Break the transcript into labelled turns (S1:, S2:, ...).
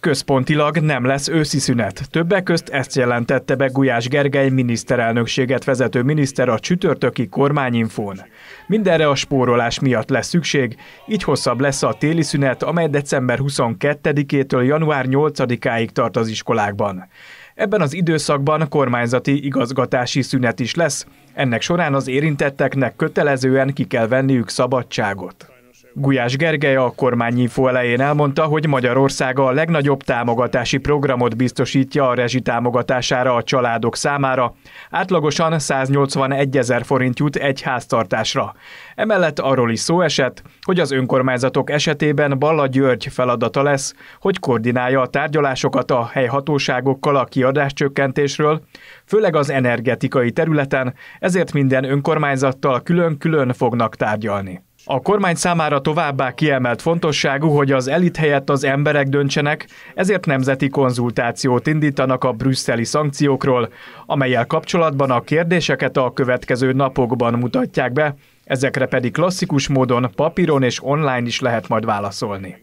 S1: Központilag nem lesz őszi szünet. Többek közt ezt jelentette be Gulyás Gergely miniszterelnökséget vezető miniszter a csütörtöki kormányinfón. Mindenre a spórolás miatt lesz szükség, így hosszabb lesz a téli szünet, amely december 22-től január 8-áig tart az iskolákban. Ebben az időszakban kormányzati igazgatási szünet is lesz, ennek során az érintetteknek kötelezően ki kell venniük szabadságot. Gulyás Gergely a kormányinfo elején elmondta, hogy Magyarország a legnagyobb támogatási programot biztosítja a rezsi támogatására a családok számára. Átlagosan 181 ezer forint jut egy háztartásra. Emellett arról is szó esett, hogy az önkormányzatok esetében Balla György feladata lesz, hogy koordinálja a tárgyalásokat a helyhatóságokkal a csökkentésről, főleg az energetikai területen, ezért minden önkormányzattal külön-külön fognak tárgyalni. A kormány számára továbbá kiemelt fontosságú, hogy az elit helyett az emberek döntsenek, ezért nemzeti konzultációt indítanak a brüsszeli szankciókról, amelyel kapcsolatban a kérdéseket a következő napokban mutatják be, ezekre pedig klasszikus módon papíron és online is lehet majd válaszolni.